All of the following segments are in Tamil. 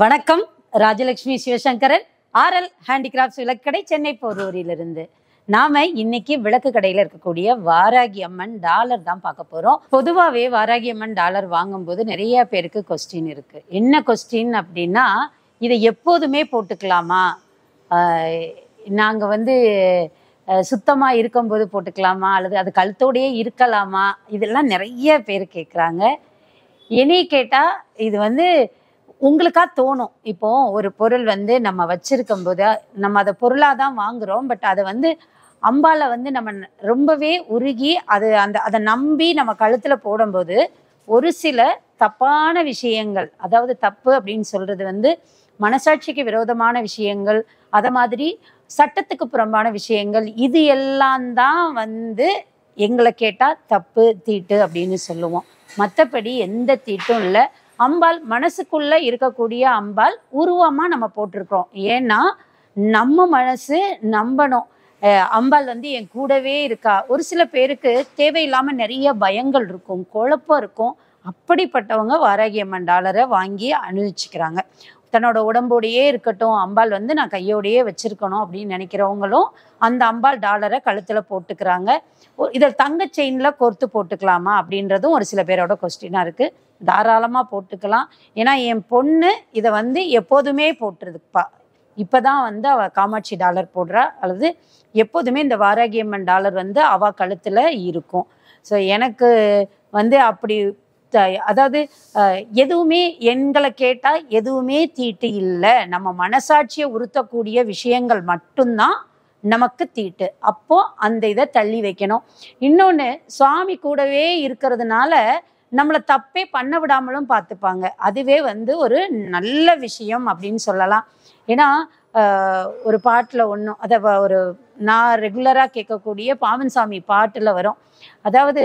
வணக்கம் ராஜலட்சுமி சிவசங்கரன் ஆர்எல் ஹேண்டிகிராஃப்ட்ஸ் விளக்கடை சென்னை போரூரிலிருந்து நாம இன்னைக்கு விளக்கு கடையில இருக்கக்கூடிய வாராகி அம்மன் டாலர் தான் பார்க்க போறோம் பொதுவாகவே வாராகி அம்மன் டாலர் வாங்கும்போது நிறைய பேருக்கு கொஸ்டின் இருக்கு என்ன கொஸ்டின் அப்படின்னா இதை எப்போதுமே போட்டுக்கலாமா நாங்கள் வந்து சுத்தமாக இருக்கும்போது போட்டுக்கலாமா அல்லது அது கழுத்தோடையே இருக்கலாமா இதெல்லாம் நிறைய பேர் கேட்குறாங்க இனி கேட்டால் இது வந்து உங்களுக்கா தோணும் இப்போ ஒரு பொருள் வந்து நம்ம வச்சிருக்கும் போது நம்ம அதை பொருளாக தான் வாங்குறோம் பட் அதை வந்து அம்பால வந்து நம்ம ரொம்பவே உருகி அது அந்த அதை நம்பி நம்ம கழுத்தில் போடும்போது ஒரு சில தப்பான விஷயங்கள் அதாவது தப்பு அப்படின்னு சொல்றது வந்து மனசாட்சிக்கு விரோதமான விஷயங்கள் அதை மாதிரி சட்டத்துக்கு புறம்பான விஷயங்கள் இது எல்லாம் தான் வந்து எங்களை கேட்டால் தப்பு தீட்டு அப்படின்னு சொல்லுவோம் மற்றபடி எந்த தீட்டும் இல்லை அம்பாள் மனசுக்குள்ள இருக்கக்கூடிய அம்பாள் உருவமா நம்ம போட்டிருக்கிறோம் ஏன்னா நம்ம மனசு நம்பணும் அம்பாள் வந்து என் கூடவே இருக்கா ஒரு சில பேருக்கு தேவையில்லாம நிறைய பயங்கள் இருக்கும் குழப்பம் இருக்கும் அப்படிப்பட்டவங்க வாராகிய மண்டாளரை வாங்கி அணிவிச்சுக்கிறாங்க தன்னோட உடம்போடையே இருக்கட்டும் அம்பாள் வந்து நான் கையோடையே வச்சிருக்கணும் அப்படின்னு நினைக்கிறவங்களும் அந்த அம்பாள் டாலரை கழுத்தில் போட்டுக்கிறாங்க இதில் தங்க செயினில் கோர்த்து போட்டுக்கலாமா அப்படின்றதும் ஒரு சில பேரோட கொஸ்டினா இருக்குது தாராளமாக போட்டுக்கலாம் ஏன்னா என் பொண்ணு இதை வந்து எப்போதுமே போட்டுருதுப்பா இப்போ தான் வந்து அவள் காமாட்சி டாலர் போடுறா அல்லது எப்போதுமே இந்த வாராகியம்மன் டாலர் வந்து அவ கழுத்தில் இருக்கும் ஸோ எனக்கு வந்து அப்படி அதாவது எதுவுமே எண்களை கேட்டால் எதுவுமே தீட்டு இல்லை நம்ம மனசாட்சியை உறுத்தக்கூடிய விஷயங்கள் மட்டும்தான் நமக்கு தீட்டு அப்போ அந்த இதை தள்ளி வைக்கணும் இன்னொன்று சுவாமி கூடவே இருக்கிறதுனால நம்மளை தப்பே பண்ண விடாமலும் பார்த்துப்பாங்க அதுவே வந்து ஒரு நல்ல விஷயம் அப்படின்னு சொல்லலாம் ஏன்னா ஒரு பாட்டில் ஒன்றும் அதை ஒரு நான் ரெகுலராக கேட்கக்கூடிய சாமி பாட்டில் வரும் அதாவது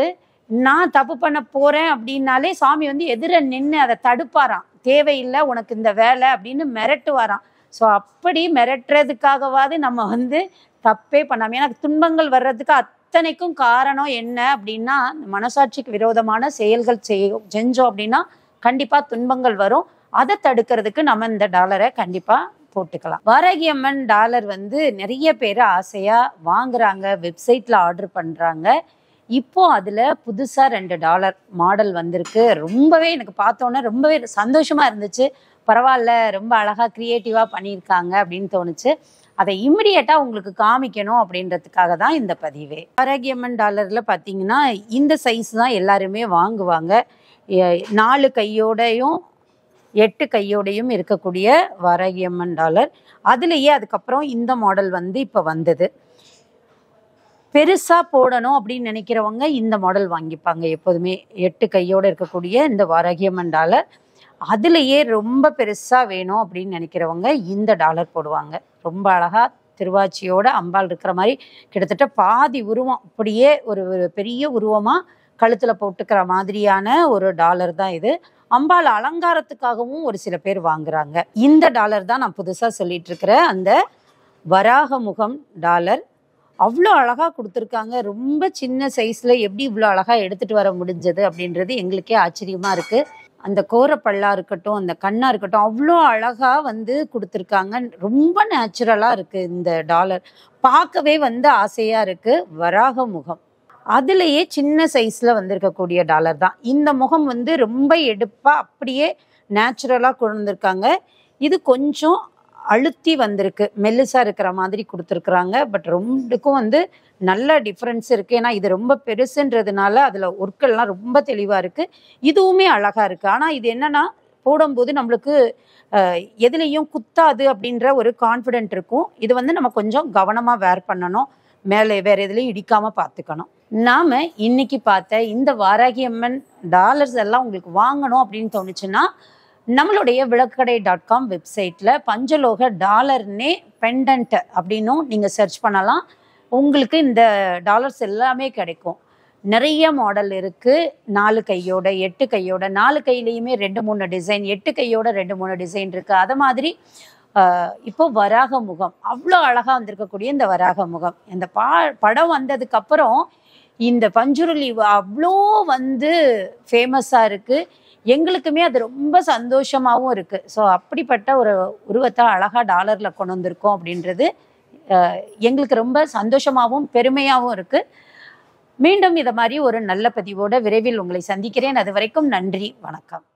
நான் தப்பு பண்ண போறேன் அப்படின்னாலே சாமி வந்து எதிர நின்று அதை தடுப்பாராம் தேவையில்லை உனக்கு இந்த வேலை அப்படின்னு மிரட்டுவாராம் ஸோ அப்படி மிரட்டுறதுக்காகவாது நம்ம வந்து தப்பே பண்ணாமல் எனக்கு துன்பங்கள் வர்றதுக்கு அத்தனைக்கும் காரணம் என்ன அப்படின்னா மனசாட்சிக்கு விரோதமான செயல்கள் செஞ்சோம் அப்படின்னா கண்டிப்பாக துன்பங்கள் வரும் அதை தடுக்கிறதுக்கு நம்ம இந்த டாலரை கண்டிப்பாக போட்டுக்கலாம் வாரகியம்மன் டாலர் வந்து நிறைய பேர் ஆசையாக வாங்குறாங்க வெப்சைட்டில் ஆர்டர் பண்ணுறாங்க இப்போ அதில் புதுசாக ரெண்டு டாலர் மாடல் வந்திருக்கு ரொம்பவே எனக்கு பார்த்தோன்னே ரொம்பவே சந்தோஷமாக இருந்துச்சு பரவாயில்ல ரொம்ப அழகாக க்ரியேட்டிவாக பண்ணியிருக்காங்க அப்படின்னு தோணுச்சு அதை இம்மிடியட்டாக உங்களுக்கு காமிக்கணும் அப்படின்றதுக்காக தான் இந்த பதிவே ஆரோக்கியம்மன் டாலரில் பார்த்தீங்கன்னா இந்த சைஸ் தான் எல்லாருமே வாங்குவாங்க நாலு கையோடையும் எட்டு கையோடையும் இருக்கக்கூடிய வரகியம்மன் டாலர் அதுலேயே அதுக்கப்புறம் இந்த மாடல் வந்து இப்போ வந்தது பெருசாக போடணும் அப்படின்னு நினைக்கிறவங்க இந்த மாடல் வாங்கிப்பாங்க எப்போதுமே எட்டு கையோடு இருக்கக்கூடிய இந்த வாரகியம்மன் டாலர் அதுலேயே ரொம்ப பெருசாக வேணும் அப்படின்னு நினைக்கிறவங்க இந்த டாலர் போடுவாங்க ரொம்ப அழகாக திருவாச்சியோட அம்பாள் இருக்கிற மாதிரி கிட்டத்தட்ட பாதி உருவம் அப்படியே ஒரு பெரிய உருவமாக கழுத்தில் போட்டுக்கிற மாதிரியான ஒரு டாலர் தான் இது அம்பாள் அலங்காரத்துக்காகவும் ஒரு சில பேர் வாங்குறாங்க இந்த டாலர் தான் நான் புதுசாக சொல்லிட்டு இருக்கிற அந்த வராக முகம் டாலர் அவ்வளோ அழகாக கொடுத்துருக்காங்க ரொம்ப சின்ன சைஸில் எப்படி இவ்வளோ அழகாக எடுத்துகிட்டு வர முடிஞ்சது அப்படின்றது எங்களுக்கே ஆச்சரியமாக இருக்குது அந்த கோரப்பல்லா இருக்கட்டும் அந்த கண்ணாக இருக்கட்டும் அவ்வளோ அழகாக வந்து கொடுத்துருக்காங்க ரொம்ப நேச்சுரலாக இருக்குது இந்த டாலர் பார்க்கவே வந்து ஆசையாக இருக்குது வராக முகம் அதுலேயே சின்ன சைஸில் வந்திருக்கக்கூடிய டாலர் தான் இந்த முகம் வந்து ரொம்ப எடுப்பாக அப்படியே நேச்சுரலாக கொண்டிருக்காங்க இது கொஞ்சம் அழுத்தி வந்திருக்கு மெல்லுசாக இருக்கிற மாதிரி கொடுத்துருக்குறாங்க பட் ரெண்டுக்கும் வந்து நல்ல டிஃப்ரென்ஸ் இருக்குது ஏன்னா இது ரொம்ப பெருசுன்றதுனால அதில் ஒர்க்கெல்லாம் ரொம்ப தெளிவாக இருக்குது இதுவுமே அழகாக இருக்குது ஆனால் இது என்னென்னா போடும்போது நம்மளுக்கு எதுலேயும் குத்தாது அப்படின்ற ஒரு கான்ஃபிடென்ட் இருக்கும் இது வந்து நம்ம கொஞ்சம் கவனமாக வேர் பண்ணணும் மேலே வேறு எதுலேயும் இடிக்காமல் பார்த்துக்கணும் நாம் இன்னைக்கு பார்த்த இந்த வாராகி அம்மன் டாலர்ஸ் எல்லாம் உங்களுக்கு வாங்கணும் அப்படின்னு தோணுச்சுன்னா நம்மளுடைய விளக்கடை டாட் காம் வெப்சைட்டில் பஞ்சலோக டாலர்னே பெண்டன்ட் அப்படின்னும் நீங்கள் சர்ச் பண்ணலாம் உங்களுக்கு இந்த டாலர்ஸ் எல்லாமே கிடைக்கும் நிறைய மாடல் இருக்குது நாலு கையோட எட்டு கையோட நாலு கையிலையுமே ரெண்டு மூணு டிசைன் எட்டு கையோட ரெண்டு மூணு டிசைன் இருக்குது அது மாதிரி இப்போ வராக முகம் அவ்வளோ அழகாக வந்திருக்கக்கூடிய இந்த வராக முகம் இந்த பா படம் வந்ததுக்கப்புறம் இந்த பஞ்சுருளி அவ்வளோ வந்து ஃபேமஸாக இருக்குது எங்களுக்குமே அது ரொம்ப சந்தோஷமாகவும் இருக்குது ஸோ அப்படிப்பட்ட ஒரு உருவத்தை அழகாக டாலரில் கொண்டு வந்திருக்கோம் அப்படின்றது எங்களுக்கு ரொம்ப சந்தோஷமாகவும் பெருமையாகவும் இருக்குது மீண்டும் இதை மாதிரி ஒரு நல்ல பதிவோடு விரைவில் உங்களை சந்திக்கிறேன் அது வரைக்கும் நன்றி வணக்கம்